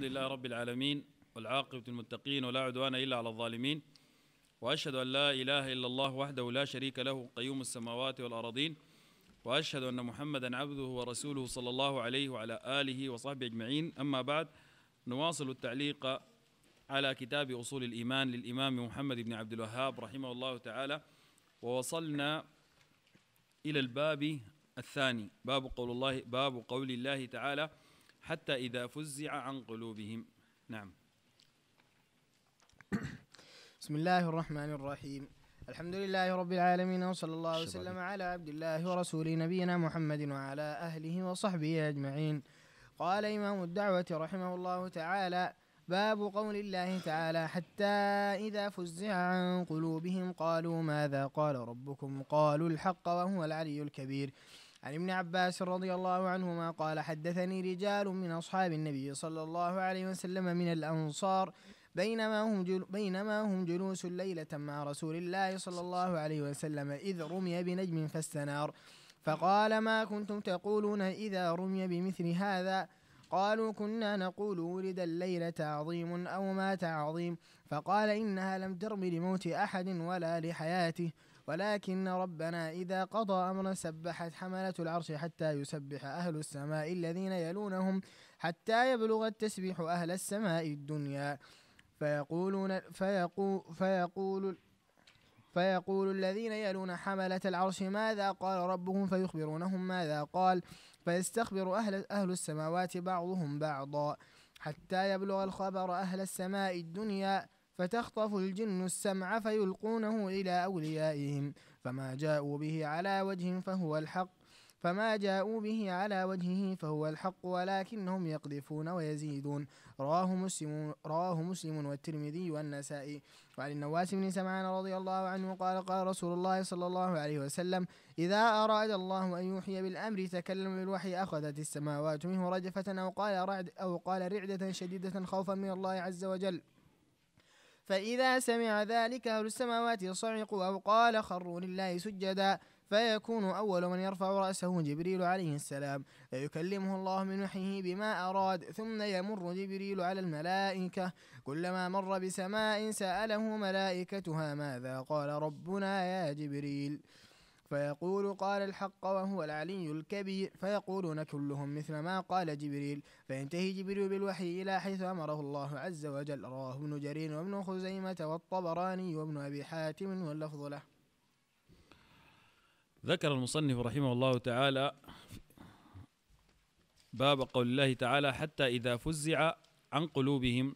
الحمد لله رب العالمين والعاقبة المتقين ولا عدوان إلا على الظالمين وأشهد أن لا إله إلا الله وحده لا شريك له قيوم السماوات والأراضين وأشهد أن محمدا عبده ورسوله صلى الله عليه وعلى آله وصحبه أجمعين أما بعد نواصل التعليق على كتاب أصول الإيمان للإمام محمد بن عبد الوهاب رحمه الله تعالى ووصلنا إلى الباب الثاني باب قول الله باب قول الله تعالى حتى إذا فزع عن قلوبهم نعم بسم الله الرحمن الرحيم الحمد لله رب العالمين وصلى الله وسلم على عبد الله ورسوله نبينا محمد وعلى أهله وصحبه أجمعين قال إمام الدعوة رحمه الله تعالى باب قول الله تعالى حتى إذا فزع عن قلوبهم قالوا ماذا قال ربكم قالوا الحق وهو العلي الكبير عن ابن عباس رضي الله عنهما قال حدثني رجال من أصحاب النبي صلى الله عليه وسلم من الأنصار بينما هم جل بينما هم جلوس ليلة مع رسول الله صلى الله عليه وسلم إذ رمي بنجم فاستنار فقال ما كنتم تقولون إذا رمي بمثل هذا قالوا كنا نقول ولد الليلة عظيم أو مات عظيم فقال إنها لم ترم لموت أحد ولا لحياته ولكن ربنا إذا قضى أمرا سبحت حملة العرش حتى يسبح أهل السماء الذين يلونهم حتى يبلغ التسبيح أهل السماء الدنيا فيقولون فيقول فيقول فيقول الذين يلون حملة العرش ماذا قال ربهم فيخبرونهم ماذا قال فيستخبر أهل, أهل السماوات بعضهم بعضا حتى يبلغ الخبر أهل السماء الدنيا فتخطف الجن السمع فيلقونه إلى أوليائهم فما جاءوا به على وجه فهو الحق فما جاءوا به على وجهه فهو الحق ولكنهم يقذفون ويزيدون رواه مسلم رواه مسلم والترمذي والنسائي وعن النواس بن سمعان رضي الله عنه قال قال رسول الله صلى الله عليه وسلم إذا أراد الله أن يوحي بالأمر تكلم بالوحي أخذت السماوات منه رجفة أو قال رعد أو قال رعدة شديدة خوفا من الله عز وجل فإذا سمع ذلك أهل السماوات صعقوا أو قال خروا لله سجدا فيكون أول من يرفع رأسه جبريل عليه السلام فيكلمه الله من وحيه بما أراد ثم يمر جبريل على الملائكة كلما مر بسماء سأله ملائكتها ماذا قال ربنا يا جبريل فيقول قال الحق وهو العلي الكبير فيقولون كلهم مثل ما قال جبريل فينتهي جبريل بالوحي إلى حيث أمره الله عز وجل رواه ابن جرير وابن خزيمة والطبراني وابن أبي حاتم واللفظ له ذكر المصنف رحمه الله تعالى باب قول الله تعالى حتى إذا فزع عن قلوبهم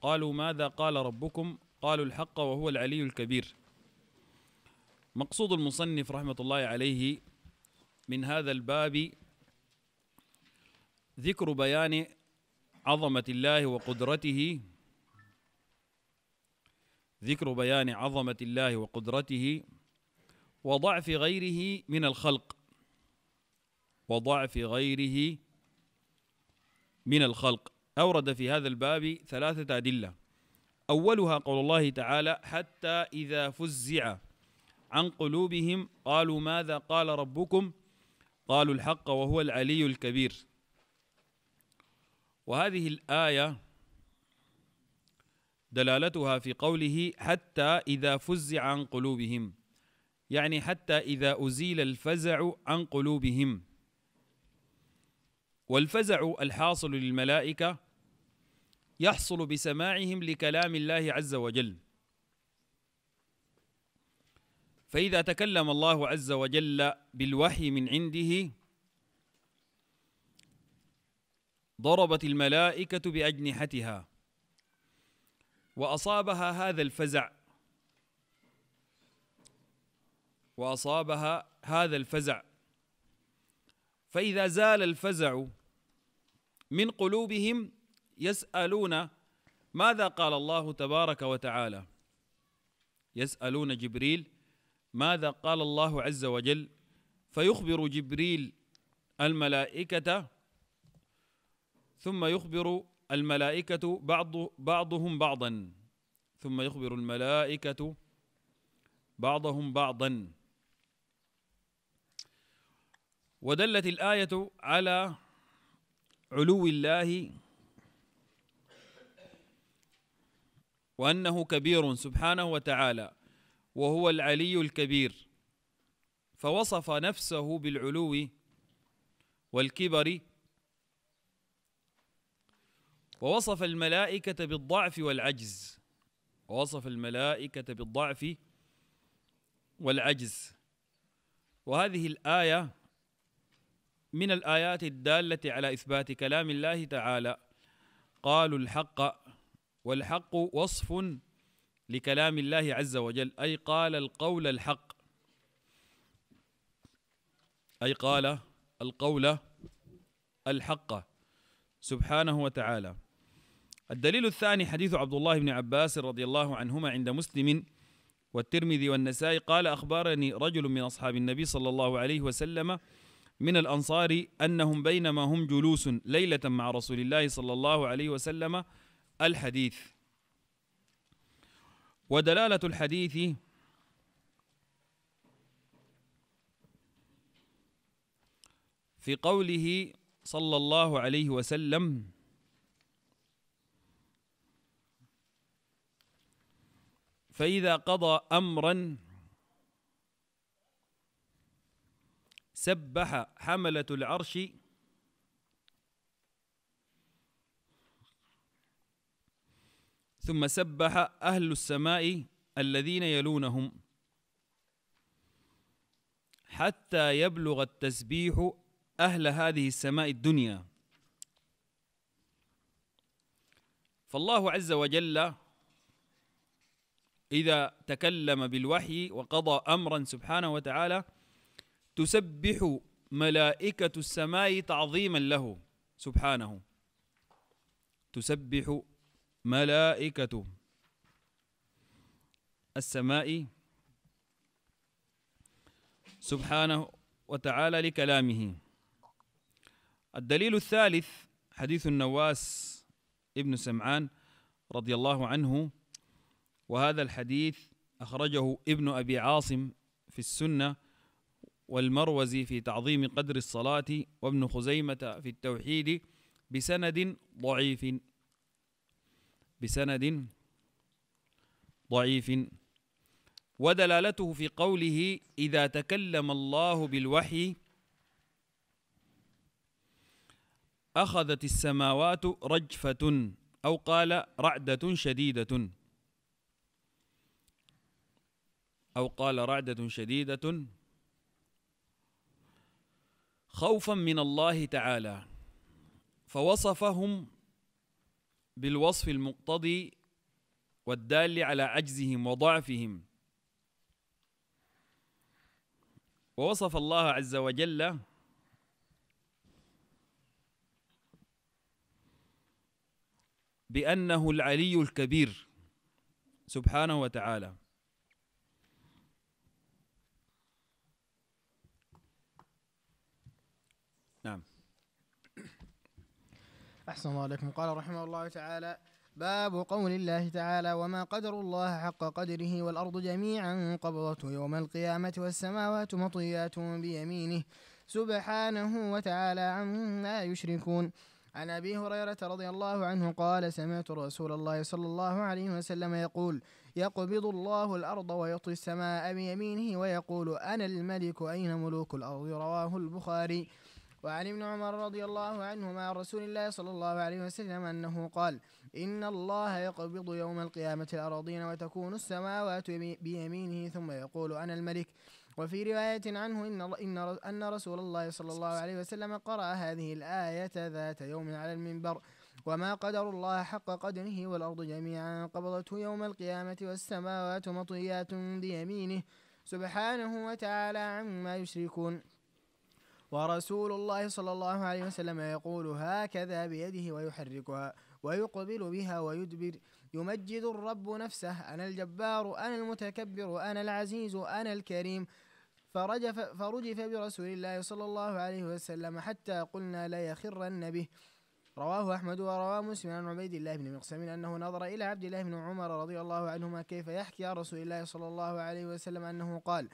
قالوا ماذا قال ربكم قالوا الحق وهو العلي الكبير مقصود المصنف رحمة الله عليه من هذا الباب ذكر بيان عظمة الله وقدرته ذكر بيان عظمة الله وقدرته وضعف غيره من الخلق وضعف غيره من الخلق أورد في هذا الباب ثلاثة أدلة أولها قول الله تعالى حتى إذا فزع عن قلوبهم قالوا ماذا قال ربكم قالوا الحق وهو العلي الكبير وهذه الايه دلالتها في قوله حتى اذا فزع عن قلوبهم يعني حتى اذا ازيل الفزع عن قلوبهم والفزع الحاصل للملائكه يحصل بسماعهم لكلام الله عز وجل فإذا تكلم الله عز وجل بالوحي من عنده ضربت الملائكة بأجنحتها وأصابها هذا الفزع وأصابها هذا الفزع فإذا زال الفزع من قلوبهم يسألون ماذا قال الله تبارك وتعالى يسألون جبريل ماذا قال الله عز وجل فيخبر جبريل الملائكة ثم يخبر الملائكة بعض بعضهم بعضا ثم يخبر الملائكة بعضهم بعضا ودلت الآية على علو الله وأنه كبير سبحانه وتعالى وهو العلي الكبير فوصف نفسه بالعلو والكبر ووصف الملائكة بالضعف والعجز ووصف الملائكة بالضعف والعجز وهذه الآية من الآيات الدالة على إثبات كلام الله تعالى قالوا الحق والحق وصف لكلام الله عز وجل أي قال القول الحق أي قال القول الحق سبحانه وتعالى الدليل الثاني حديث عبد الله بن عباس رضي الله عنهما عند مسلم والترمذي والنسائي قال أخبرني رجل من أصحاب النبي صلى الله عليه وسلم من الأنصار أنهم بينما هم جلوس ليلة مع رسول الله صلى الله عليه وسلم الحديث ودلالة الحديث في قوله صلى الله عليه وسلم فإذا قضى أمرا سبح حملة العرش ثم سبح أهل السماء الذين يلونهم حتى يبلغ التسبيح أهل هذه السماء الدنيا فالله عز وجل إذا تكلم بالوحي وقضى أمرا سبحانه وتعالى تسبح ملائكة السماء تعظيما له سبحانه تسبح ملائكة السماء سبحانه وتعالى لكلامه الدليل الثالث حديث النواس ابن سمعان رضي الله عنه وهذا الحديث أخرجه ابن أبي عاصم في السنة والمروزي في تعظيم قدر الصلاة وابن خزيمة في التوحيد بسند ضعيف بسند ضعيف ودلالته في قوله إذا تكلم الله بالوحي أخذت السماوات رجفة أو قال رعدة شديدة أو قال رعدة شديدة خوفا من الله تعالى فوصفهم بالوصف المقتضي والدال على عجزهم وضعفهم ووصف الله عز وجل بأنه العلي الكبير سبحانه وتعالى أحسن الله عليكم قال رحمه الله تعالى باب قول الله تعالى وما قدر الله حق قدره والأرض جميعا قبضته يوم القيامة والسماوات مطيات بيمينه سبحانه وتعالى عما يشركون عن ابي هريره رضي الله عنه قال سمعت رسول الله صلى الله عليه وسلم يقول يقبض الله الارض ويطوي السماء بيمينه ويقول انا الملك اين ملوك الارض رواه البخاري وعن ابن عمر رضي الله عنهما عن رسول الله صلى الله عليه وسلم أنه قال إن الله يقبض يوم القيامة الأراضين وتكون السماوات بيمينه ثم يقول أنا الملك وفي رواية عنه إن إن أن رسول الله صلى الله عليه وسلم قرأ هذه الآية ذات يوم على المنبر وما قدر الله حق قدره والأرض جميعا قبضته يوم القيامة والسماوات مطويات بيمينه سبحانه وتعالى عما يشركون ورسول الله صلى الله عليه وسلم يقول هكذا بيده ويحركها ويقبل بها ويدبر يمجد الرب نفسه أنا الجبار أنا المتكبر أنا العزيز أنا الكريم فرجف, فرجف برسول الله صلى الله عليه وسلم حتى قلنا لا يخر به رواه أحمد ورواه مسلم عن عبيد الله بن مقسم أنه نظر إلى عبد الله بن عمر رضي الله عنهما كيف يحكي رسول الله صلى الله عليه وسلم أنه قال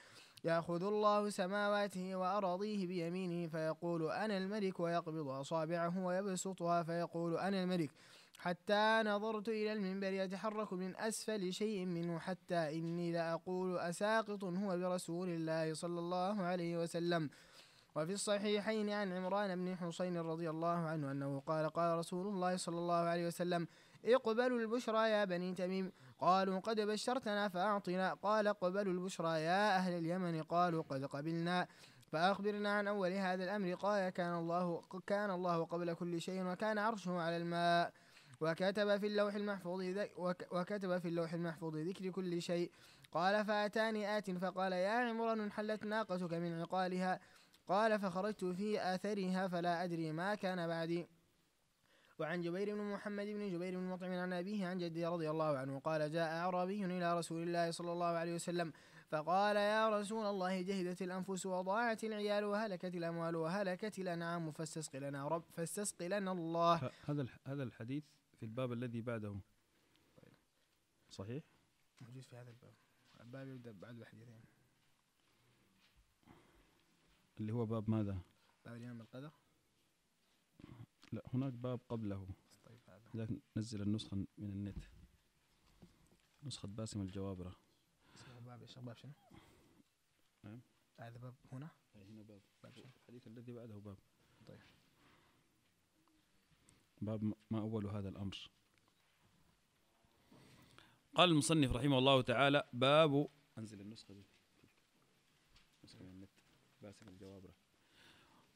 يأخذ الله سماواته وأراضيه بيمينه فيقول أنا الملك ويقبض أصابعه ويبسطها فيقول أنا الملك حتى نظرت إلى المنبر يتحرك من أسفل شيء منه حتى إني لأقول أساقط هو برسول الله صلى الله عليه وسلم وفي الصحيحين عن عمران بن حسين رضي الله عنه أنه قال قال رسول الله صلى الله عليه وسلم اقبلوا البشرى يا بني تميم قالوا قد بشرتنا فأعطنا قال اقبلوا البشرى يا أهل اليمن قالوا قد قبلنا فأخبرنا عن أول هذا الأمر قال كان الله كان الله قبل كل شيء وكان عرشه على الماء وكتب في اللوح المحفوظ وكتب في اللوح المحفوظ ذكر كل شيء قال فأتاني آت فقال يا عمران حلت ناقتك من عقالها قال فخرجت في آثرها فلا أدري ما كان بعدي وعن جبير بن محمد بن جبير بن مطعم عن أبيه عن جده رضي الله عنه قال جاء أعرابي إلى رسول الله صلى الله عليه وسلم فقال يا رسول الله جهدت الأنفس وضاعت العيال وهلكت الأموال وهلكت الأنعام فاستسق لنا رب فاستسق لنا الله هذا هذا الحديث في الباب الذي بعده صحيح موجود في هذا الباب الباب يبدأ بعد الحديثين اللي هو باب ماذا؟ باب الإيمان بالقدر لا هناك باب قبله طيب هذا نزل النسخة من النت نسخة باسم الجوابرة اسمه باب ايش باب شنو؟ نعم هذا باب هنا؟ اي هنا باب باب شنو؟ الحديث الذي بعده باب طيب باب ما أول هذا الأمر قال المصنف رحمه الله تعالى باب أنزل النسخة دي نسخة من النت باسم الجوابرة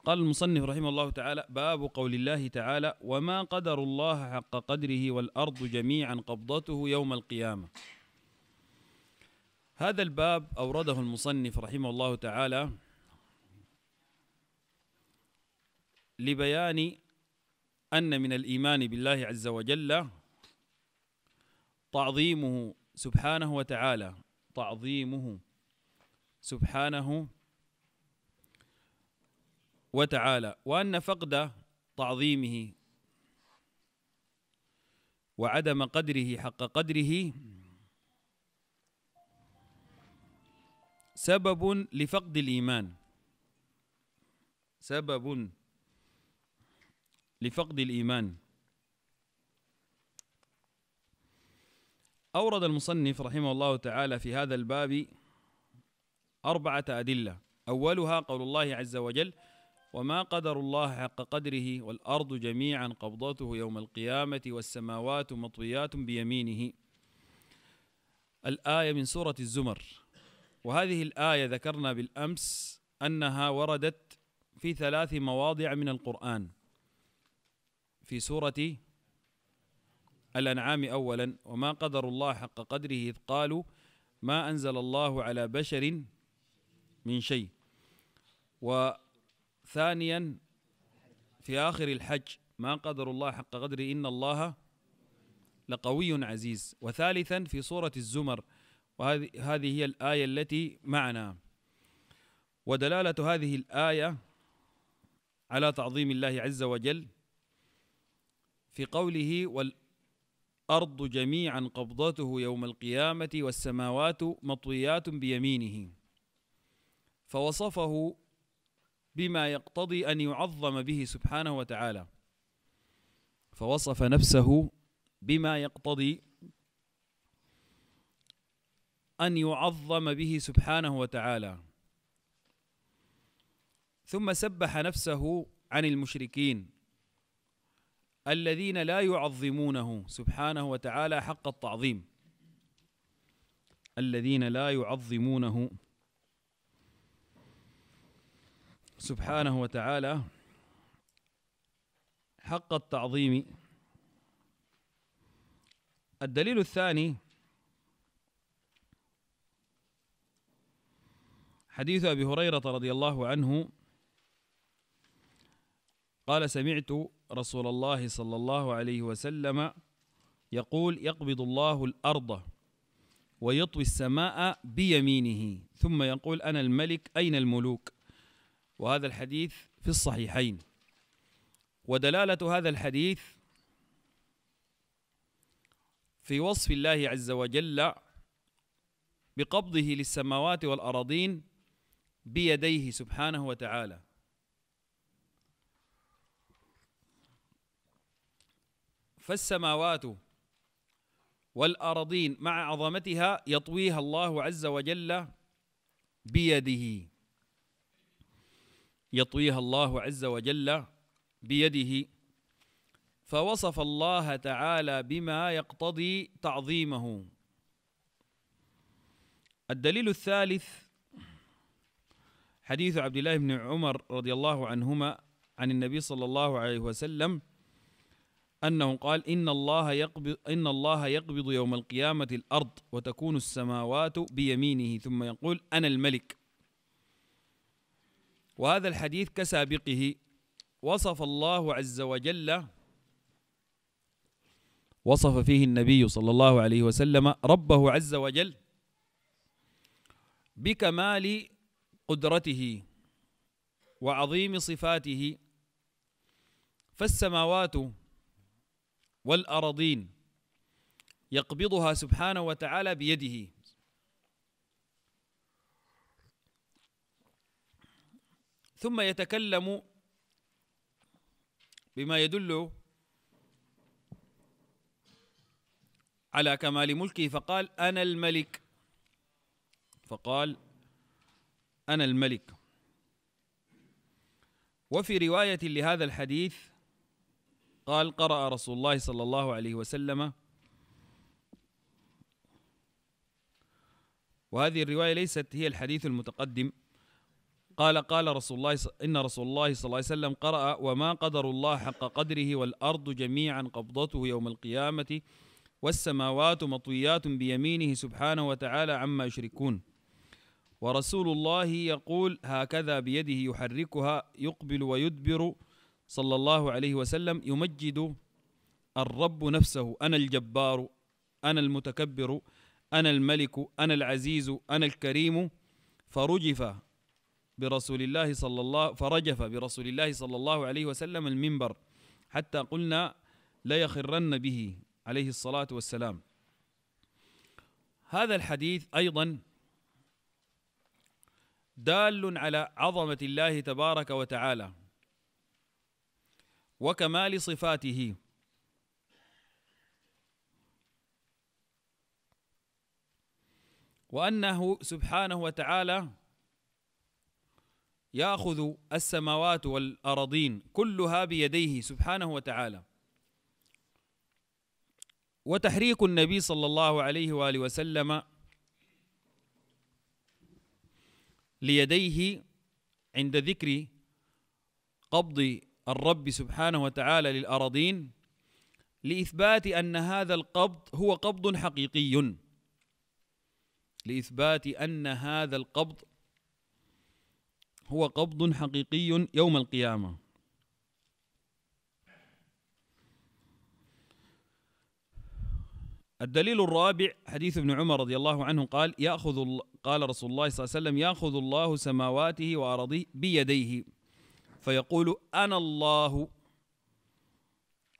قال المصنف رحمه الله تعالى باب قول الله تعالى وما قدر الله حق قدره والأرض جميعا قبضته يوم القيامة هذا الباب أورده المصنف رحمه الله تعالى لبيان أن من الإيمان بالله عز وجل تعظيمه سبحانه وتعالى تعظيمه سبحانه وتعالى وأن فقد تعظيمه وعدم قدره حق قدره سبب لفقد الإيمان سبب لفقد الإيمان أورد المصنف رحمه الله تعالى في هذا الباب أربعة أدلة أولها قول الله عز وجل وما قدر الله حق قدره والأرض جميعا قبضته يوم القيامة والسماوات مطويات بيمينه الآية من سورة الزمر وهذه الآية ذكرنا بالأمس أنها وردت في ثلاث مواضع من القرآن في سورة الأنعام أولا وما قدر الله حق قدره إذ قالوا ما أنزل الله على بشر من شيء و ثانيا في آخر الحج ما قدر الله حق قدره إن الله لقوي عزيز وثالثا في سورة الزمر وهذه هذه هي الآية التي معنا ودلالة هذه الآية على تعظيم الله عز وجل في قوله والأرض جميعا قبضته يوم القيامة والسماوات مطويات بيمينه فوصفه بما يقتضي أن يعظم به سبحانه وتعالى فوصف نفسه بما يقتضي أن يعظم به سبحانه وتعالى ثم سبح نفسه عن المشركين الذين لا يعظمونه سبحانه وتعالى حق التعظيم الذين لا يعظمونه سبحانه وتعالى حق التعظيم الدليل الثاني حديث ابي هريره رضي الله عنه قال سمعت رسول الله صلى الله عليه وسلم يقول يقبض الله الارض ويطوي السماء بيمينه ثم يقول انا الملك اين الملوك وهذا الحديث في الصحيحين ودلالة هذا الحديث في وصف الله عز وجل بقبضه للسماوات والأراضين بيديه سبحانه وتعالى فالسماوات والأراضين مع عظمتها يطويها الله عز وجل بيده يطويها الله عز وجل بيده فوصف الله تعالى بما يقتضي تعظيمه الدليل الثالث حديث عبد الله بن عمر رضي الله عنهما عن النبي صلى الله عليه وسلم أنه قال إن الله يقبض إن الله يقبض يوم القيامة الأرض وتكون السماوات بيمينه ثم يقول أنا الملك وهذا الحديث كسابقه وصف الله عز وجل وصف فيه النبي صلى الله عليه وسلم ربه عز وجل بكمال قدرته وعظيم صفاته فالسماوات والأرضين يقبضها سبحانه وتعالى بيده ثم يتكلم بما يدل على كمال ملكه فقال انا الملك فقال انا الملك وفي روايه لهذا الحديث قال قرأ رسول الله صلى الله عليه وسلم وهذه الروايه ليست هي الحديث المتقدم قال قال رسول الله إن رسول الله صلى الله عليه وسلم قرأ وما قدر الله حق قدره والأرض جميعا قبضته يوم القيامة والسماوات مطويات بيمينه سبحانه وتعالى عما يشركون ورسول الله يقول هكذا بيده يحركها يقبل ويدبر صلى الله عليه وسلم يمجد الرب نفسه أنا الجبار أنا المتكبر أنا الملك أنا العزيز أنا الكريم فرجف برسول الله صلى الله فرجف برسول الله صلى الله عليه وسلم المنبر حتى قلنا ليخرن به عليه الصلاة والسلام هذا الحديث أيضا دال على عظمة الله تبارك وتعالى وكمال صفاته وأنه سبحانه وتعالى ياخذ السماوات والاراضين كلها بيديه سبحانه وتعالى وتحريك النبي صلى الله عليه واله وسلم ليديه عند ذكر قبض الرب سبحانه وتعالى للاراضين لاثبات ان هذا القبض هو قبض حقيقي لاثبات ان هذا القبض هو قبض حقيقي يوم القيامة الدليل الرابع حديث ابن عمر رضي الله عنه قال يأخذ قال رسول الله صلى الله عليه وسلم يأخذ الله سماواته وأراضيه بيديه فيقول أنا الله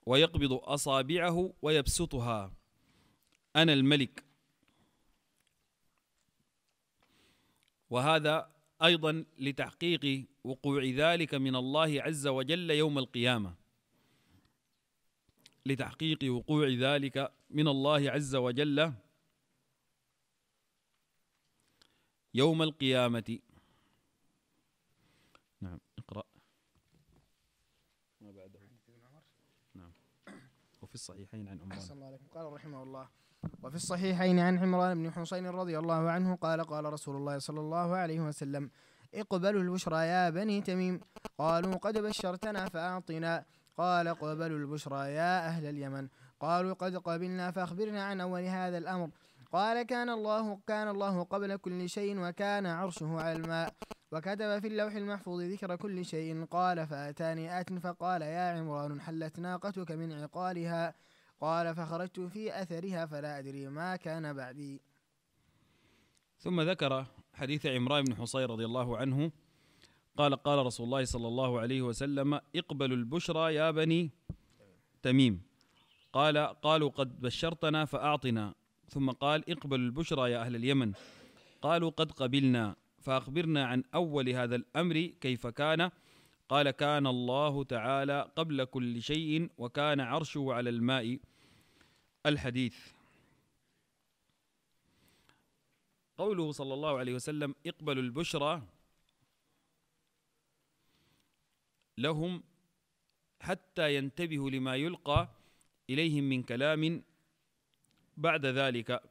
ويقبض أصابعه ويبسطها أنا الملك وهذا ايضا لتحقيق وقوع ذلك من الله عز وجل يوم القيامه لتحقيق وقوع ذلك من الله عز وجل يوم القيامه نعم اقرا ما بعده نعم وفي الصحيحين عن عمر الله قال رحمه الله وفي الصحيحين عن عمران بن حسين رضي الله عنه قال قال رسول الله صلى الله عليه وسلم اقبلوا البشرى يا بني تميم قالوا قد بشرتنا فأعطنا قال اقبلوا البشرى يا أهل اليمن قالوا قد قبلنا فأخبرنا عن أول هذا الأمر قال كان الله كان الله قبل كل شيء وكان عرشه على الماء وكتب في اللوح المحفوظ ذكر كل شيء قال فأتاني آت فقال يا عمران حلت ناقتك من عقالها قال فخرجت في أثرها فلا أدري ما كان بعدي ثم ذكر حديث عمران بن حصين رضي الله عنه قال قال رسول الله صلى الله عليه وسلم اقبلوا البشرى يا بني تميم قال قالوا قد بشرتنا فأعطنا ثم قال اقبلوا البشرى يا أهل اليمن قالوا قد قبلنا فأخبرنا عن أول هذا الأمر كيف كان قال كان الله تعالى قبل كل شيء وكان عرشه على الماء الحديث قوله صلى الله عليه وسلم اقبلوا البشرى لهم حتى ينتبهوا لما يلقى اليهم من كلام بعد ذلك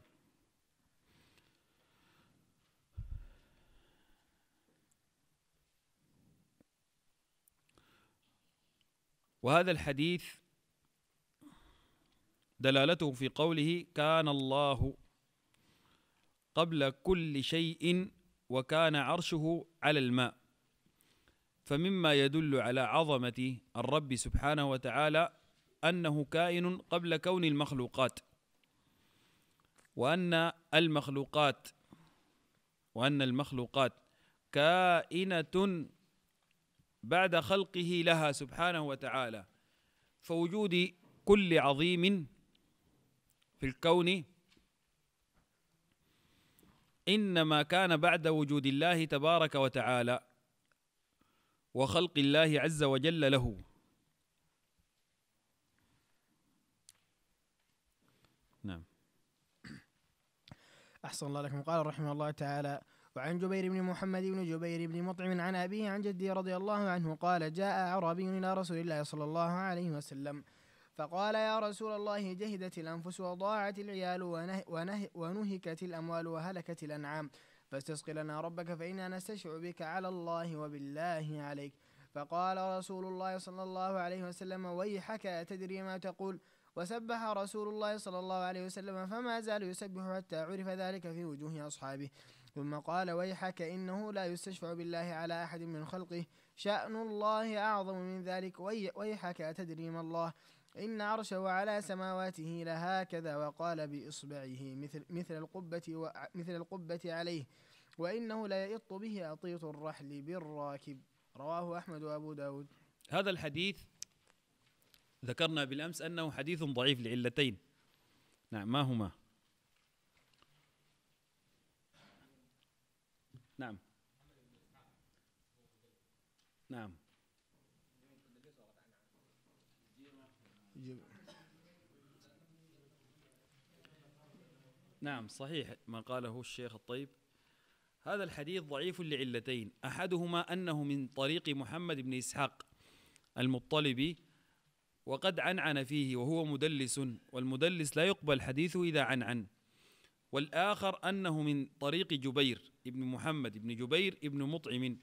وهذا الحديث دلالته في قوله كان الله قبل كل شيء وكان عرشه على الماء فمما يدل على عظمه الرب سبحانه وتعالى انه كائن قبل كون المخلوقات وان المخلوقات وان المخلوقات كائنه بعد خلقه لها سبحانه وتعالى فوجود كل عظيم في الكون انما كان بعد وجود الله تبارك وتعالى وخلق الله عز وجل له نعم احسن الله لكم قال رحمه الله تعالى وعن جبير بن محمد بن جبير بن مطعم عن أبيه عن جده رضي الله عنه قال جاء أعرابي إلى رسول الله صلى الله عليه وسلم فقال يا رسول الله جهدت الأنفس وضاعت العيال ونه ونه ونهكت الأموال وهلكت الأنعام فاستسق لنا ربك فإنا نستشع بك على الله وبالله عليك فقال رسول الله صلى الله عليه وسلم ويحك أتدري ما تقول وسبح رسول الله صلى الله عليه وسلم فما زال يسبح حتى عرف ذلك في وجوه أصحابه ثم قال ويحك إنه لا يستشفع بالله على أحد من خلقه شأن الله أعظم من ذلك ويحك أتدري ما الله إن عرشه على سماواته لهكذا وقال بإصبعه مثل مثل القبة مثل القبة عليه وإنه لا يئط به أطيط الرحل بالراكب رواه أحمد وأبو داود هذا الحديث ذكرنا بالأمس أنه حديث ضعيف لعلتين نعم ما هما نعم نعم نعم صحيح ما قاله الشيخ الطيب هذا الحديث ضعيف لعلتين احدهما انه من طريق محمد بن اسحاق المطلبي وقد عنعن فيه وهو مدلس والمدلس لا يقبل حديثه اذا عنعن والآخر أنه من طريق جبير ابن محمد ابن جبير ابن مطعم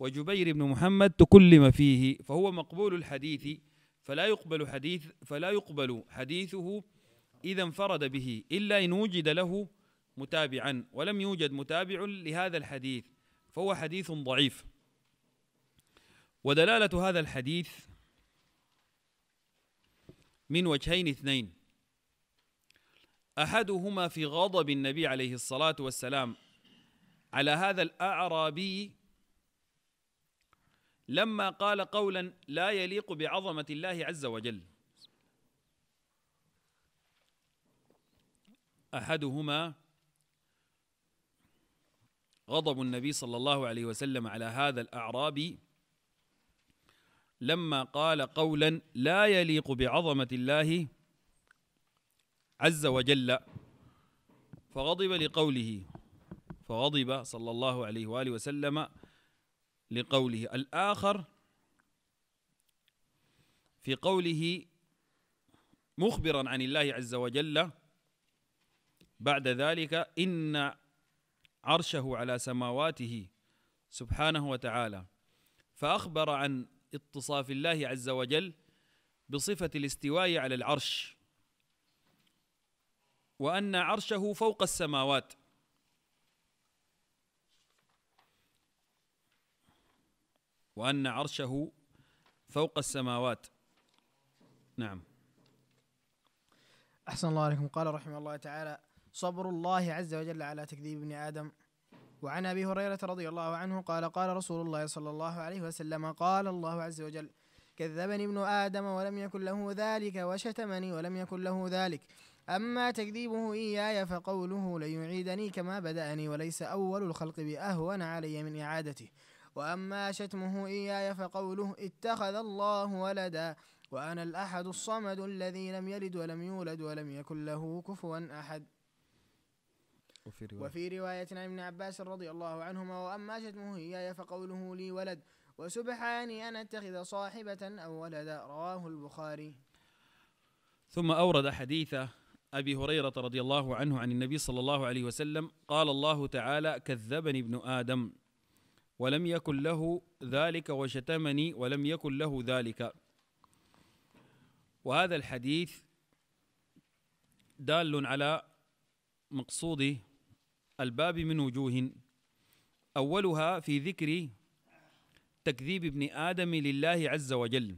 وجبير بن محمد تكلم فيه فهو مقبول الحديث فلا يقبل حديث فلا يقبل حديثه إذا انفرد به إلا إن وجد له متابعا ولم يوجد متابع لهذا الحديث فهو حديث ضعيف ودلالة هذا الحديث من وجهين اثنين احدهما في غضب النبي عليه الصلاه والسلام على هذا الاعرابي لما قال قولا لا يليق بعظمه الله عز وجل احدهما غضب النبي صلى الله عليه وسلم على هذا الاعرابي لما قال قولا لا يليق بعظمه الله عز وجل فغضب لقوله فغضب صلى الله عليه واله وسلم لقوله الاخر في قوله مخبرا عن الله عز وجل بعد ذلك ان عرشه على سماواته سبحانه وتعالى فاخبر عن اتصاف الله عز وجل بصفه الاستواء على العرش وأن عرشه فوق السماوات وأن عرشه فوق السماوات نعم أحسن الله عليكم قال رحمه الله تعالى صبر الله عز وجل على تكذيب ابن آدم وعن أبي هريرة رضي الله عنه قال قال رسول الله صلى الله عليه وسلم قال الله عز وجل كذبني ابن آدم ولم يكن له ذلك وشتمني ولم يكن له ذلك أما تكذيبه إياي فقوله ليعيدني كما بدأني وليس أول الخلق بأهون علي من إعادته وأما شتمه إياي فقوله اتخذ الله ولدا وأنا الأحد الصمد الذي لم يلد ولم يولد ولم يكن له كفوا أحد وفي رواية, وفي رواية عن ابن عباس رضي الله عنهما وأما شتمه إياي فقوله لي ولد وسبحاني أن أتخذ صاحبة أو ولدا رواه البخاري ثم أورد حديثه ابي هريره رضي الله عنه عن النبي صلى الله عليه وسلم قال الله تعالى كذبني ابن ادم ولم يكن له ذلك وشتمني ولم يكن له ذلك وهذا الحديث دال على مقصود الباب من وجوه اولها في ذكر تكذيب ابن ادم لله عز وجل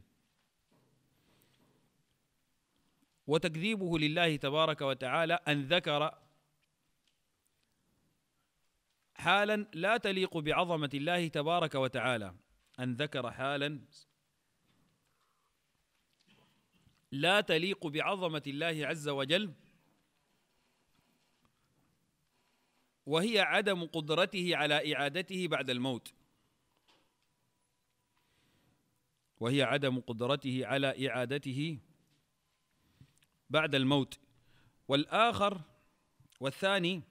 وتكذيبه لله تبارك وتعالى أن ذكر حالا لا تليق بعظمة الله تبارك وتعالى أن ذكر حالا لا تليق بعظمة الله عز وجل وهي عدم قدرته على إعادته بعد الموت وهي عدم قدرته على إعادته بعد الموت والآخر والثاني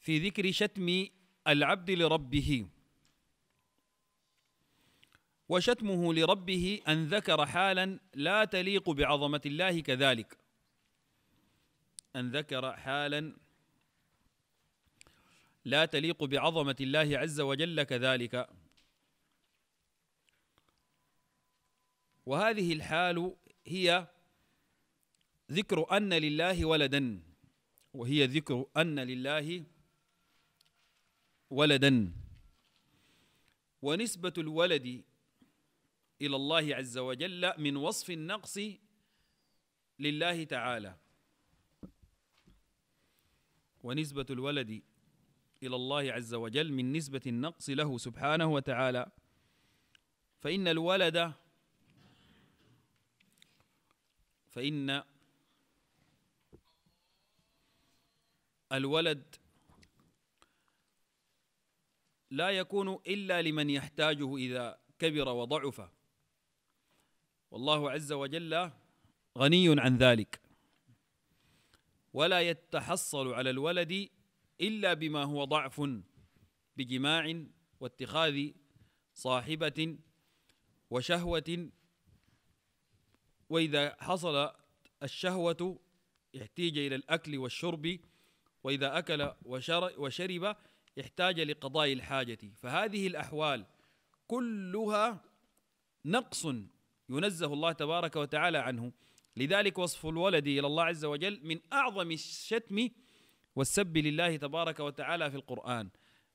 في ذكر شتم العبد لربه وشتمه لربه ان ذكر حالا لا تليق بعظمه الله كذلك ان ذكر حالا لا تليق بعظمه الله عز وجل كذلك وهذه الحال هي ذكر أن لله ولدا وهي ذكر أن لله ولدا ونسبة الولد إلى الله عز وجل من وصف النقص لله تعالى ونسبة الولد إلى الله عز وجل من نسبة النقص له سبحانه وتعالى فإن الولد فإن الولد لا يكون إلا لمن يحتاجه إذا كبر وضعف والله عز وجل غني عن ذلك ولا يتحصل على الولد إلا بما هو ضعف بجماع واتخاذ صاحبة وشهوة وإذا حصل الشهوة احتيج إلى الأكل والشرب وإذا أكل وشرب احتاج لقضاء الحاجة فهذه الأحوال كلها نقص ينزه الله تبارك وتعالى عنه لذلك وصف الولد إلى الله عز وجل من أعظم الشتم والسب لله تبارك وتعالى في القرآن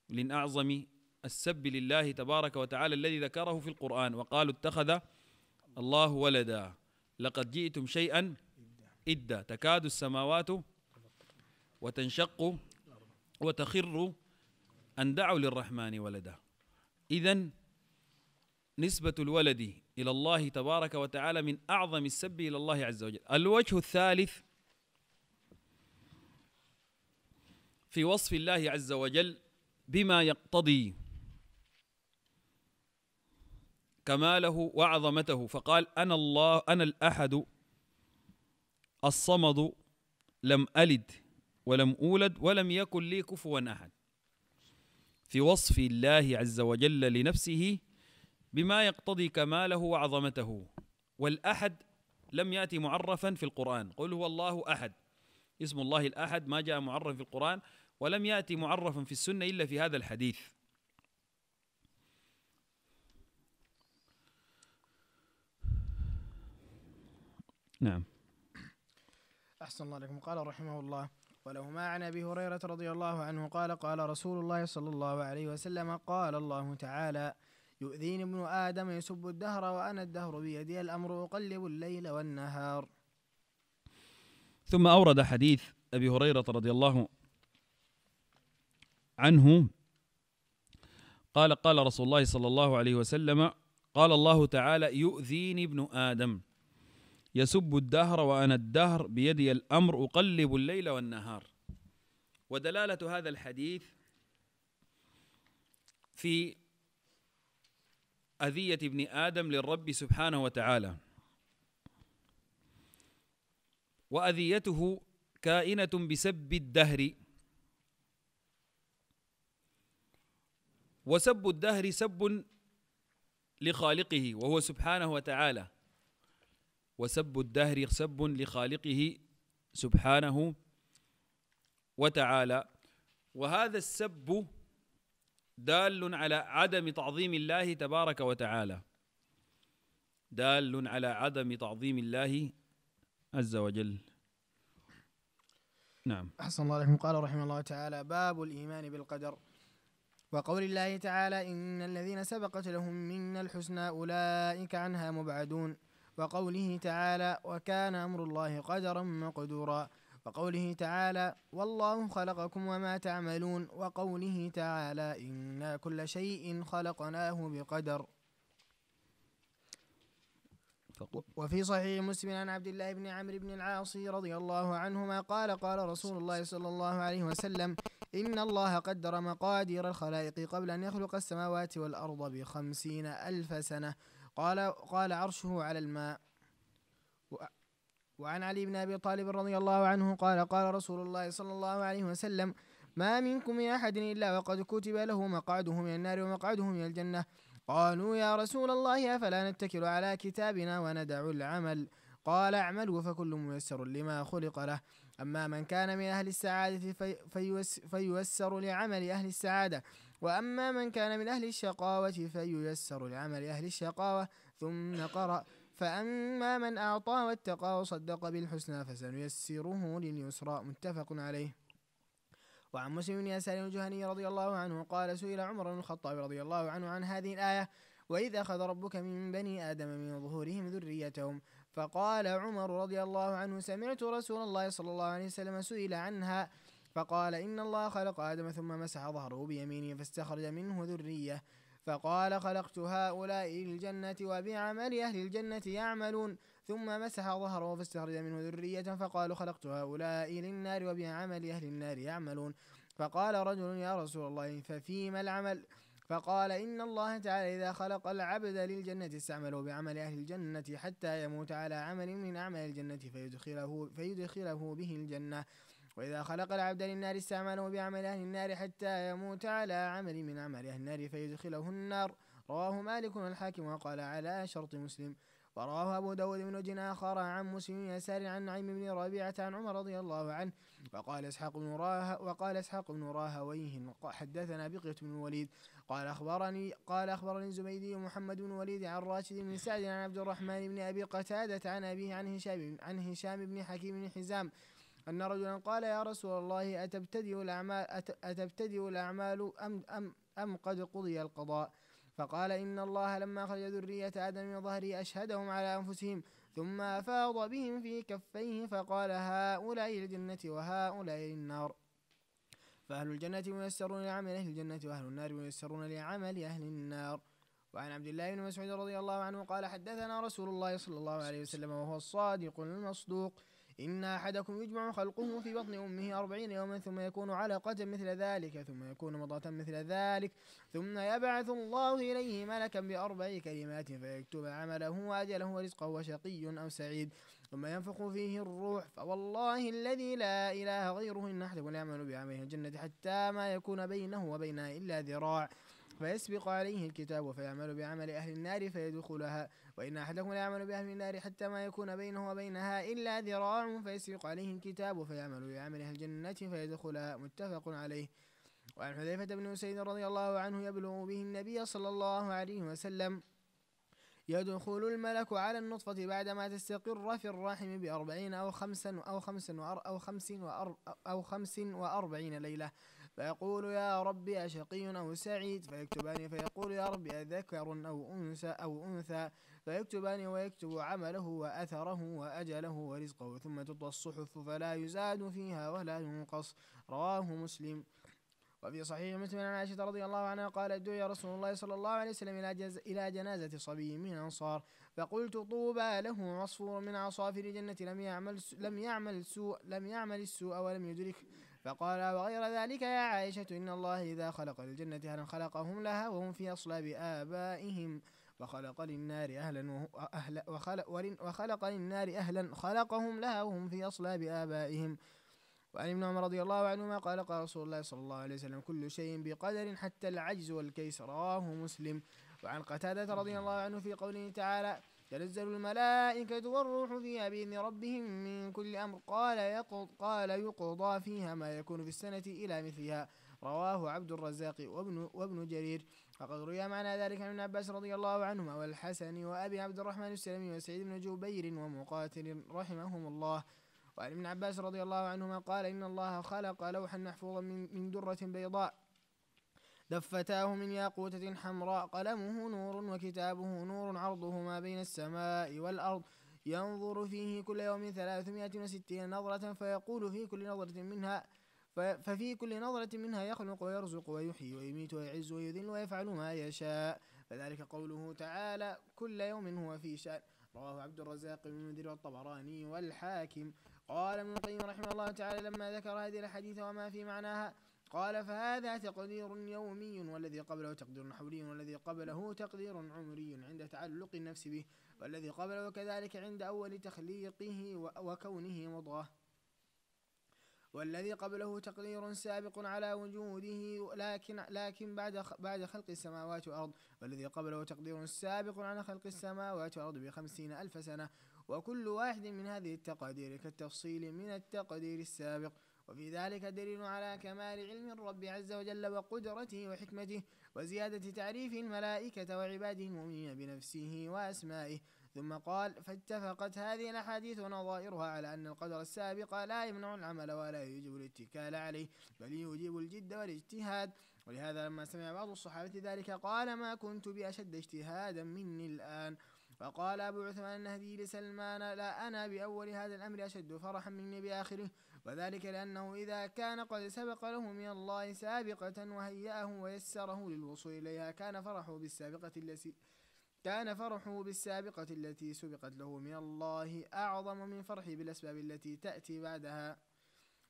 من أعظم السب لله تبارك وتعالى الذي ذكره في القرآن وقالوا اتخذ الله ولدا لقد جئتم شيئا إدا تكاد السماوات وتنشق وتخر أن دعوا للرحمن ولدا إذا نسبة الولد إلى الله تبارك وتعالى من أعظم السب إلى الله عز وجل الوجه الثالث في وصف الله عز وجل بما يقتضي كماله وعظمته فقال انا الله انا الاحد الصمد لم الد ولم اولد ولم يكن لي كفوا احد في وصف الله عز وجل لنفسه بما يقتضي كماله وعظمته والاحد لم ياتي معرفا في القران قل هو الله احد اسم الله الاحد ما جاء معرف في القران ولم ياتي معرفا في السنه الا في هذا الحديث نعم أحسن الله لكم قال رحمه الله ولو ما عن ابي هريره رضي الله عنه قال قال رسول الله صلى الله عليه وسلم قال الله تعالى يؤذيني ابن ادم يسب الدهر وانا الدهر بيدي الامر اقلب الليل والنهار ثم اورد حديث ابي هريره رضي الله عنه قال قال رسول الله صلى الله عليه وسلم قال الله تعالى يؤذيني ابن ادم يسب الدهر وأنا الدهر بيدي الأمر أقلب الليل والنهار ودلالة هذا الحديث في أذية ابن آدم للرب سبحانه وتعالى وأذيته كائنة بسب الدهر وسب الدهر سب لخالقه وهو سبحانه وتعالى وسب الدهر سب لخالقه سبحانه وتعالى وهذا السب دال على عدم تعظيم الله تبارك وتعالى دال على عدم تعظيم الله عز وجل نعم أحسن الله عليكم قال رحمه الله تعالى باب الإيمان بالقدر وقول الله تعالى إن الذين سبقت لهم منا الحسنى أولئك عنها مبعدون وقوله تعالى وكان أمر الله قدرا مقدورا وقوله تعالى والله خلقكم وما تعملون وقوله تعالى إنا كل شيء خلقناه بقدر وفي صحيح مسلم عن عبد الله بن عمرو بن العاص رضي الله عنهما قال قال رسول الله صلى الله عليه وسلم إن الله قدر مقادير الخلائق قبل أن يخلق السماوات والأرض بخمسين ألف سنة قال قال عرشه على الماء وعن علي بن أبي طالب رضي الله عنه قال قال رسول الله صلى الله عليه وسلم ما منكم من أحد إلا وقد كتب له مقعده من النار ومقعده من الجنة قالوا يا رسول الله أفلا نتكل على كتابنا وندع العمل قال اعملوا فكل ميسر لما خلق له أما من كان من أهل السعادة في فيوس فييسر لعمل أهل السعادة وأما من كان من أهل الشقاوة فييسر العمل أهل الشقاوة ثم قرأ فأما من أعطى واتقى وصدق بالحسنى فسنيسره لليسرى متفق عليه وعن مسلم بن يسار الجهني رضي الله عنه قال سئل عمر بن الخطاب رضي الله عنه عن هذه الآية وإذا أخذ ربك من بني آدم من ظهورهم ذريتهم فقال عمر رضي الله عنه سمعت رسول الله صلى الله عليه وسلم سئل عنها فقال إن الله خلق آدم ثم مسح ظهره بيمينه فاستخرج منه ذرية فقال خلقت هؤلاء للجنة وبعمل أهل الجنة يعملون ثم مسح ظهره فاستخرج منه ذرية فقالوا خلقت هؤلاء للنار وبعمل أهل النار يعملون فقال رجل يا رسول الله ففيما العمل فقال إن الله تعالى إذا خلق العبد للجنة استعمله بعمل أهل الجنة حتى يموت على عمل من أعمال الجنة فيدخله, فيدخله به الجنة وإذا خلق العبد للنار استعمله بعمل أهل النار حتى يموت على عمل من عمل أهل النار فيدخله النار رواه مالك والحاكم وقال على شرط مسلم ورواه أبو داود من وجه آخر عن مسلم يسار عن نعيم بن ربيعة عن عمر رضي الله عنه وقال إسحاق بن راه وقال إسحاق بن راهويه حدثنا بقية بن الوليد قال أخبرني قال أخبرني الزبيدي محمد بن وليد عن راشد بن سعد عن عبد الرحمن بن أبي قتادة عن أبيه عن هشام عن هشام بن حكيم بن حزام أن رجلا قال يا رسول الله أتبتدئ الأعمال أتبتدئ الأعمال أم أم أم قد قضي القضاء فقال إن الله لما أخرج ذرية آدم من ظهره أشهدهم على أنفسهم ثم أفاض بهم في كفيه فقال هؤلاء الجنة وهؤلاء النار فأهل الجنة ميسرون لعمل أهل الجنة وأهل النار ميسرون لعمل أهل النار وعن عبد الله بن مسعود رضي الله عنه قال حدثنا رسول الله صلى الله عليه وسلم وهو الصادق المصدوق إن أحدكم يجمع خلقه في بطن أمه أربعين يوما ثم يكون علقة مثل ذلك ثم يكون مضغة مثل ذلك ثم يبعث الله إليه ملكا بأربع كلمات فيكتب عمله وأجله ورزقه وشقي أو سعيد ثم ينفخ فيه الروح فوالله الذي لا إله غيره إن أحدكم يعمل بعمله الجنة حتى ما يكون بينه وبينها إلا ذراع فيسبق عليه الكتاب فيعمل بعمل أهل النار فيدخلها وإن أحدكم يعمل بأهل النار حتى ما يكون بينه وبينها إلا ذراع فيسبق عليه الكتاب فيعمل بعمل أهل الجنة فيدخلها متفق عليه وعن حذيفة بن سيد رضي الله عنه يبلغ به النبي صلى الله عليه وسلم يدخل الملك على النطفة بعدما تستقر في الرحم بأربعين أو خمسا أو خمسا أو خمس أو خمس وأربعين ليلة فيقول يا ربي أشقي أو سعيد فيكتبان فيقول يا ربي أذكر أو أنثى أو أنثى فيكتبان ويكتب عمله وأثره وأجله ورزقه ثم تطوى الصحف فلا يزاد فيها ولا ينقص رواه مسلم وفي صحيح مسلم عن عائشة رضي الله عنها قالت دعي رسول الله صلى الله عليه وسلم إلى, جز... إلى جنازة صبي من الأنصار فقلت طوبى له عصفور من عصافير الجنة لم يعمل لم يعمل سوء لم يعمل السوء ولم يدرك فقال وغير ذلك يا عائشة إن الله إذا خلق الجنة أهلا خلقهم لها وهم في أصلاب آبائهم وخلق للنار أهلا وأهلا وخلق, وخلق للنار أهلا خلقهم لها وهم في أصلاب آبائهم وعن ابن عمر رضي الله عنهما قال قال رسول الله صلى الله عليه وسلم كل شيء بقدر حتى العجز والكيس رواه مسلم وعن قتادة رضي الله عنه في قوله تعالى تنزل الملائكة والروح فيها بإذن ربهم من كل أمر قال يقض قال يقضى فيها ما يكون في السنة إلى مثلها رواه عبد الرزاق وابن وابن جرير وقد روي معنى ذلك عن عباس رضي الله عنهما والحسن وأبي عبد الرحمن السلمي وسعيد بن جبير ومقاتل رحمهم الله وعن ابن عباس رضي الله عنهما قال إن الله خلق لوحا محفوظا من درة بيضاء دفتاه من ياقوتة حمراء قلمه نور وكتابه نور عرضه ما بين السماء والأرض ينظر فيه كل يوم ثلاثمائة وستين نظرة فيقول في كل نظرة منها ففي كل نظرة منها يخلق ويرزق ويحيي ويميت ويعز ويذل ويفعل ما يشاء فذلك قوله تعالى كل يوم هو في شأن رواه عبد الرزاق بن المنذر والطبراني والحاكم قال ابن القيم رحمه الله تعالى لما ذكر هذه الحديث وما في معناها قال فهذا تقدير يومي والذي قبله تقدير حولي والذي قبله تقدير عمري عند تعلق النفس به والذي قبله كذلك عند أول تخليقه وكونه مضغة والذي قبله تقدير سابق على وجوده لكن لكن بعد بعد خلق السماوات والأرض والذي قبله تقدير سابق على خلق السماوات والأرض بخمسين ألف سنة وكل واحد من هذه التقادير كالتفصيل من التقدير السابق وفي ذلك دليل على كمال علم الرب عز وجل وقدرته وحكمته وزيادة تعريف الملائكة وعباده المؤمنين بنفسه وأسمائه ثم قال فاتفقت هذه الأحاديث ونظائرها على أن القدر السابق لا يمنع العمل ولا يجب الاتكال عليه بل يوجب الجد والاجتهاد ولهذا لما سمع بعض الصحابة ذلك قال ما كنت بأشد اجتهادا مني الآن فقال أبو عثمان النهدي لسلمان لا أنا بأول هذا الأمر أشد فرحا مني بآخره وذلك لأنه إذا كان قد سبق له من الله سابقة وهيأه ويسره للوصول إليها كان فرحه بالسابقة التي كان فرحه بالسابقة التي سبقت له من الله أعظم من فرحه بالأسباب التي تأتي بعدها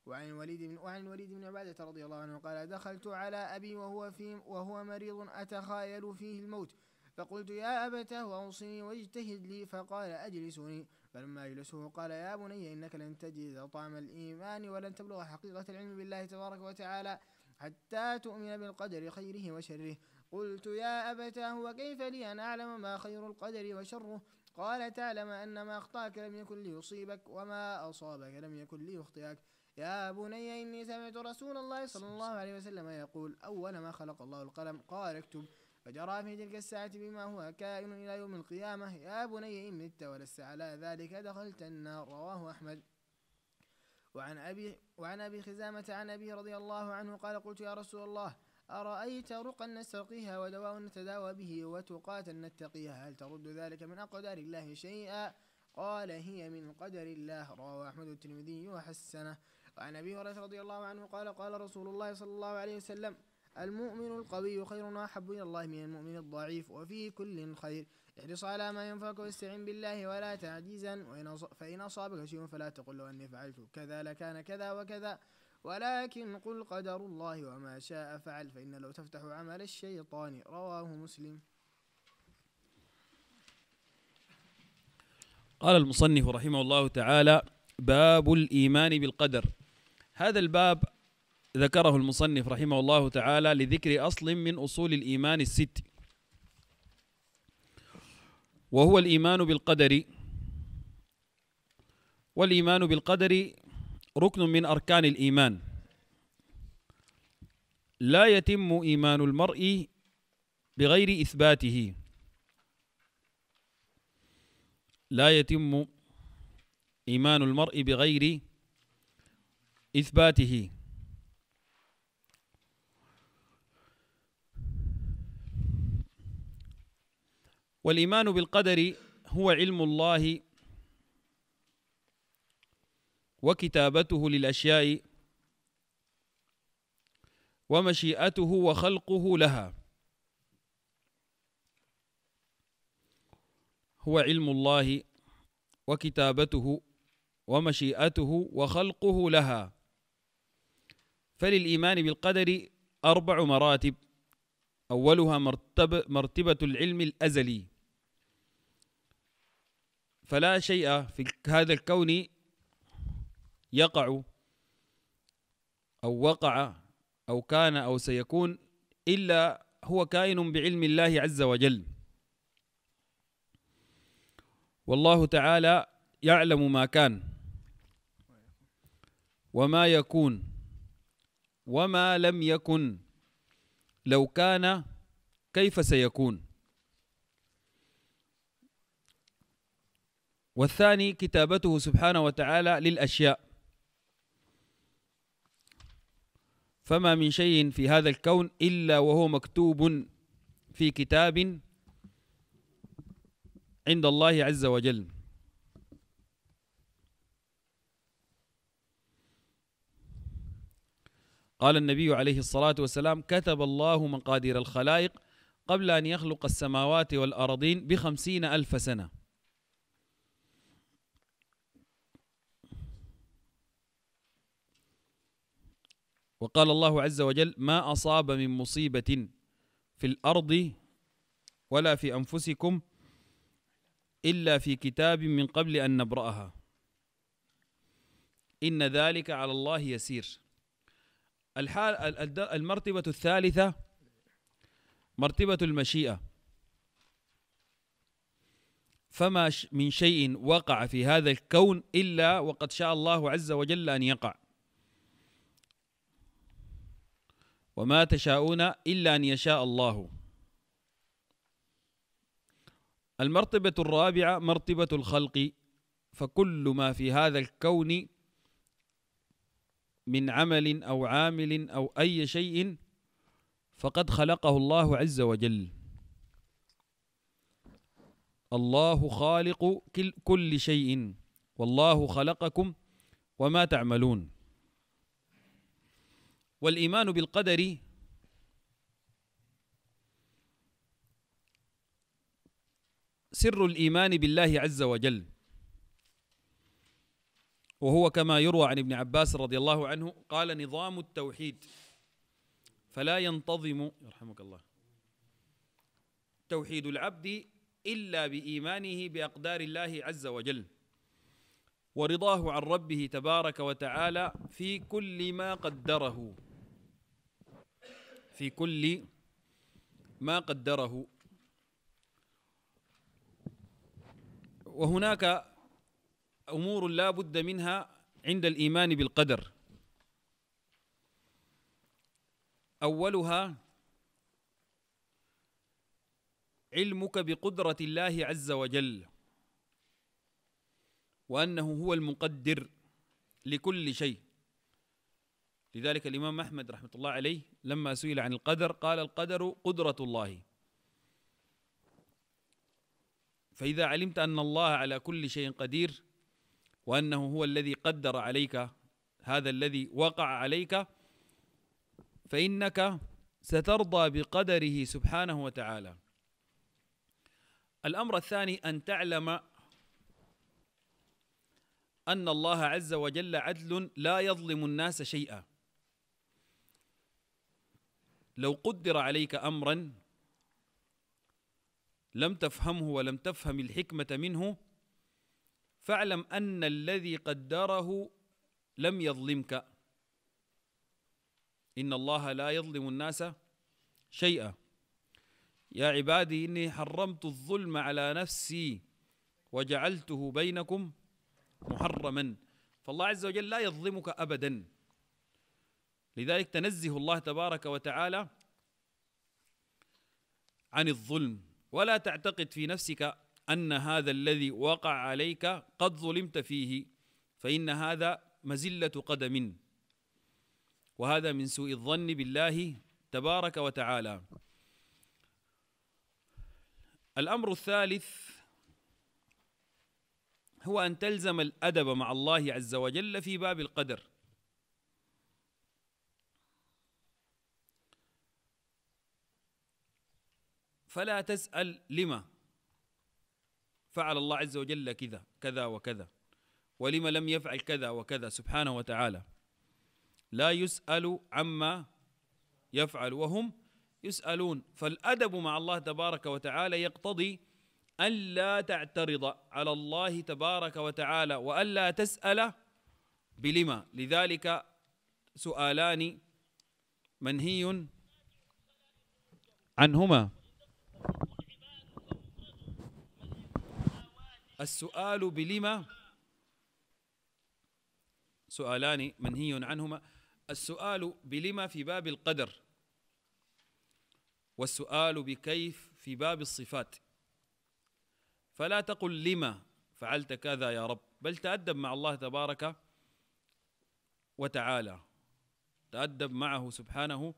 وعن الوليد بن وعن الوليد بن عبادة رضي الله عنه قال دخلت على أبي وهو في وهو مريض أتخايل فيه الموت فقلت يا أبتاه أوصني واجتهد لي فقال أجلسني فلما أجلسه قال يا بني إنك لن تجد طعم الإيمان ولن تبلغ حقيقة العلم بالله تبارك وتعالى حتى تؤمن بالقدر خيره وشره قلت يا أبتاه وكيف لي أن أعلم ما خير القدر وشره قال تعلم أن ما أخطأك لم يكن ليصيبك وما أصابك لم يكن ليخطئك يا بني إني سمعت رسول الله صلى الله عليه وسلم يقول أول ما خلق الله القلم قال اكتب فجرى في تلك الساعة بما هو كائن إلى يوم القيامة يا بني إن مت ولست على ذلك دخلت النار رواه أحمد وعن أبي وعن أبي خزامة عن أبي رضي الله عنه قال قلت يا رسول الله أرأيت رقا نستقيها ودواء نتداوى به وتقاة نتقيها هل ترد ذلك من أقدار الله شيئا قال هي من قدر الله رواه أحمد الترمذي وحسنه وعن أبي هريرة رضي الله عنه قال قال رسول الله صلى الله عليه وسلم المؤمن القوي خير وأحب إلى الله من المؤمن الضعيف وفي كل خير احرص على ما ينفعك واستعن بالله ولا تعجيزا فإن أصابك شيء فلا تقل له أني فعلت كذا لكان كذا وكذا ولكن قل قدر الله وما شاء فعل فإن لو تفتح عمل الشيطان رواه مسلم قال المصنف رحمه الله تعالى باب الإيمان بالقدر هذا الباب ذكره المصنف رحمه الله تعالى لذكر أصل من أصول الإيمان الست وهو الإيمان بالقدر والإيمان بالقدر ركن من أركان الإيمان لا يتم إيمان المرء بغير إثباته لا يتم إيمان المرء بغير إثباته والايمان بالقدر هو علم الله وكتابته للاشياء ومشيئته وخلقه لها هو علم الله وكتابته ومشيئته وخلقه لها فللايمان بالقدر اربع مراتب أولها مرتبة, مرتبة العلم الأزلي فلا شيء في هذا الكون يقع أو وقع أو كان أو سيكون إلا هو كائن بعلم الله عز وجل والله تعالى يعلم ما كان وما يكون وما لم يكن لو كان كيف سيكون والثاني كتابته سبحانه وتعالى للأشياء فما من شيء في هذا الكون إلا وهو مكتوب في كتاب عند الله عز وجل قال النبي عليه الصلاة والسلام كتب الله مقادير الخلائق قبل أن يخلق السماوات والأرضين بخمسين ألف سنة وقال الله عز وجل ما أصاب من مصيبة في الأرض ولا في أنفسكم إلا في كتاب من قبل أن نبرأها إن ذلك على الله يسير الحال المرتبة الثالثة مرتبة المشيئة فما من شيء وقع في هذا الكون إلا وقد شاء الله عز وجل أن يقع وما تشاءون إلا أن يشاء الله المرتبة الرابعة مرتبة الخلق فكل ما في هذا الكون من عمل أو عامل أو أي شيء فقد خلقه الله عز وجل الله خالق كل شيء والله خلقكم وما تعملون والإيمان بالقدر سر الإيمان بالله عز وجل وهو كما يروى عن ابن عباس رضي الله عنه قال نظام التوحيد فلا ينتظم يرحمك الله توحيد العبد الا بايمانه باقدار الله عز وجل ورضاه عن ربه تبارك وتعالى في كل ما قدره في كل ما قدره وهناك امور لا بد منها عند الايمان بالقدر اولها علمك بقدره الله عز وجل وانه هو المقدر لكل شيء لذلك الامام احمد رحمه الله عليه لما سئل عن القدر قال القدر قدره الله فاذا علمت ان الله على كل شيء قدير وانه هو الذي قدر عليك هذا الذي وقع عليك فانك سترضى بقدره سبحانه وتعالى الامر الثاني ان تعلم ان الله عز وجل عدل لا يظلم الناس شيئا لو قدر عليك امرا لم تفهمه ولم تفهم الحكمه منه فاعلم ان الذي قدره لم يظلمك ان الله لا يظلم الناس شيئا يا عبادي اني حرمت الظلم على نفسي وجعلته بينكم محرما فالله عز وجل لا يظلمك ابدا لذلك تنزه الله تبارك وتعالى عن الظلم ولا تعتقد في نفسك ان هذا الذي وقع عليك قد ظلمت فيه فان هذا مزله قدم وهذا من سوء الظن بالله تبارك وتعالى الامر الثالث هو ان تلزم الادب مع الله عز وجل في باب القدر فلا تسال لما فعل الله عز وجل كذا كذا وكذا ولما لم يفعل كذا وكذا سبحانه وتعالى لا يسأل عما يفعل وهم يسألون فالأدب مع الله تبارك وتعالى يقتضي ألا تعترض على الله تبارك وتعالى وألا تسأل بلما لذلك سؤالان منهي عنهما السؤال بلما سؤالان منهي عنهما السؤال بلما في باب القدر والسؤال بكيف في باب الصفات فلا تقل لما فعلت كذا يا رب بل تأدب مع الله تبارك وتعالى تأدب معه سبحانه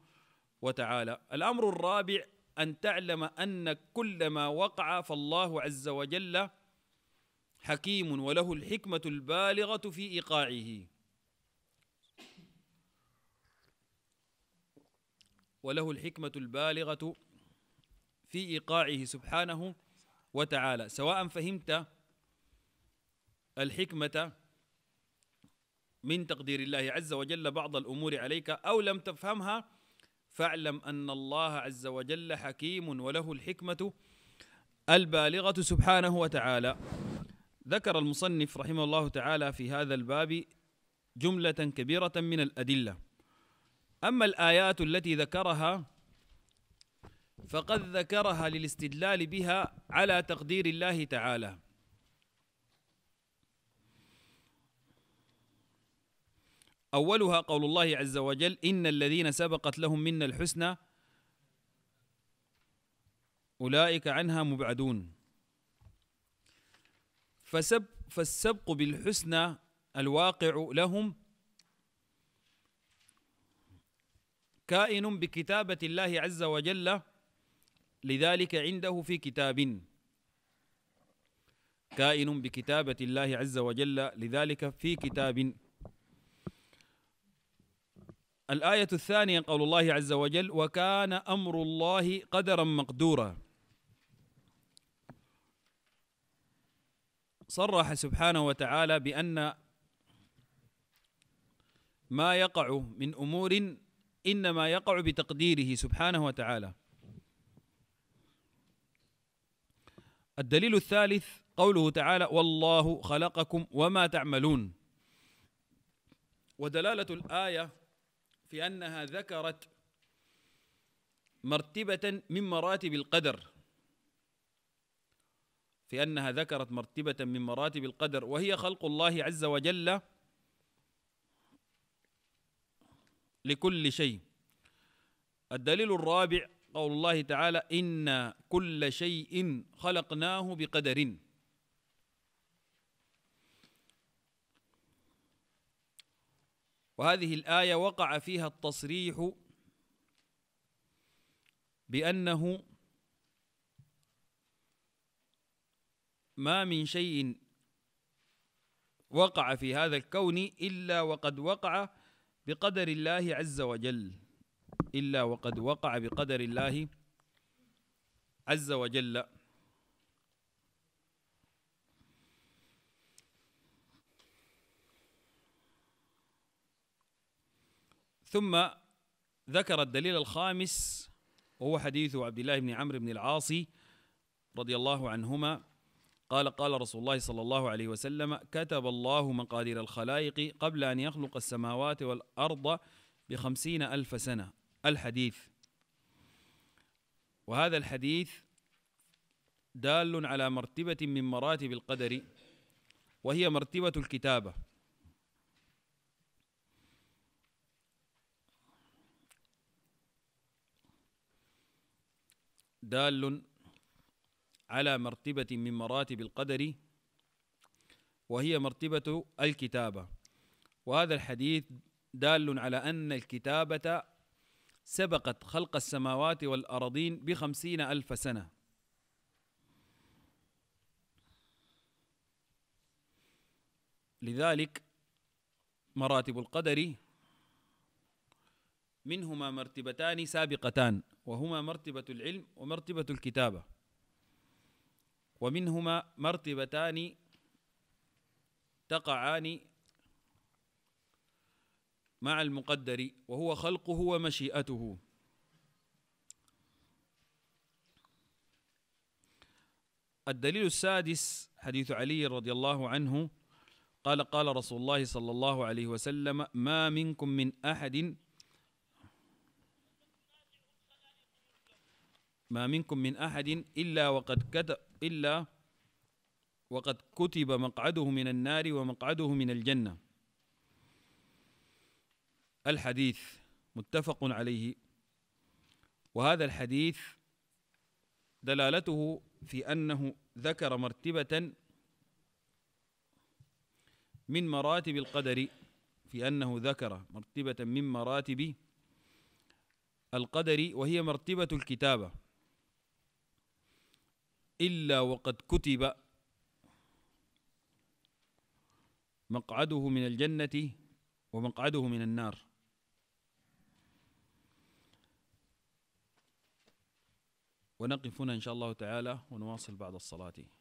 وتعالى الأمر الرابع أن تعلم أن كل ما وقع فالله عز وجل حكيم وله الحكمة البالغة في إيقاعه وله الحكمة البالغة في إيقاعه سبحانه وتعالى سواء فهمت الحكمة من تقدير الله عز وجل بعض الأمور عليك أو لم تفهمها فاعلم أن الله عز وجل حكيم وله الحكمة البالغة سبحانه وتعالى ذكر المصنف رحمه الله تعالى في هذا الباب جملة كبيرة من الأدلة أما الآيات التي ذكرها فقد ذكرها للاستدلال بها على تقدير الله تعالى أولها قول الله عز وجل إن الذين سبقت لهم منا الحسنى أولئك عنها مبعدون فسب فالسبق بالحسنى الواقع لهم كائن بكتابة الله عز وجل لذلك عنده في كتاب كائن بكتابة الله عز وجل لذلك في كتاب الآية الثانية قول الله عز وجل وكان أمر الله قدرا مقدورا صرح سبحانه وتعالى بأن ما يقع من أمور إنما يقع بتقديره سبحانه وتعالى الدليل الثالث قوله تعالى والله خلقكم وما تعملون ودلالة الآية في أنها ذكرت مرتبة من مراتب القدر في انها ذكرت مرتبه من مراتب القدر وهي خلق الله عز وجل لكل شيء الدليل الرابع قول الله تعالى ان كل شيء خلقناه بقدر وهذه الايه وقع فيها التصريح بانه ما من شيء وقع في هذا الكون إلا وقد وقع بقدر الله عز وجل إلا وقد وقع بقدر الله عز وجل ثم ذكر الدليل الخامس وهو حديث عبد الله بن عمرو بن العاص رضي الله عنهما قال قال رسول الله صلى الله عليه وسلم كتب الله مقادير الخلائق قبل أن يخلق السماوات والأرض بخمسين ألف سنة الحديث وهذا الحديث دال على مرتبة من مراتب القدر وهي مرتبة الكتابة دال على مرتبة من مراتب القدر وهي مرتبة الكتابة وهذا الحديث دال على أن الكتابة سبقت خلق السماوات والأرضين بخمسين ألف سنة لذلك مراتب القدر منهما مرتبتان سابقتان وهما مرتبة العلم ومرتبة الكتابة ومنهما مرتبتان تقعان مع المقدر وهو خلقه ومشيئته الدليل السادس حديث علي رضي الله عنه قال قال رسول الله صلى الله عليه وسلم ما منكم من أحد ما منكم من أحد إلا وقد كتب إلا وقد كتب مقعده من النار ومقعده من الجنة الحديث متفق عليه وهذا الحديث دلالته في أنه ذكر مرتبة من مراتب القدر في أنه ذكر مرتبة من مراتب القدر وهي مرتبة الكتابة إلا وقد كتب مقعده من الجنة ومقعده من النار ونقف هنا إن شاء الله تعالى ونواصل بعد الصلاة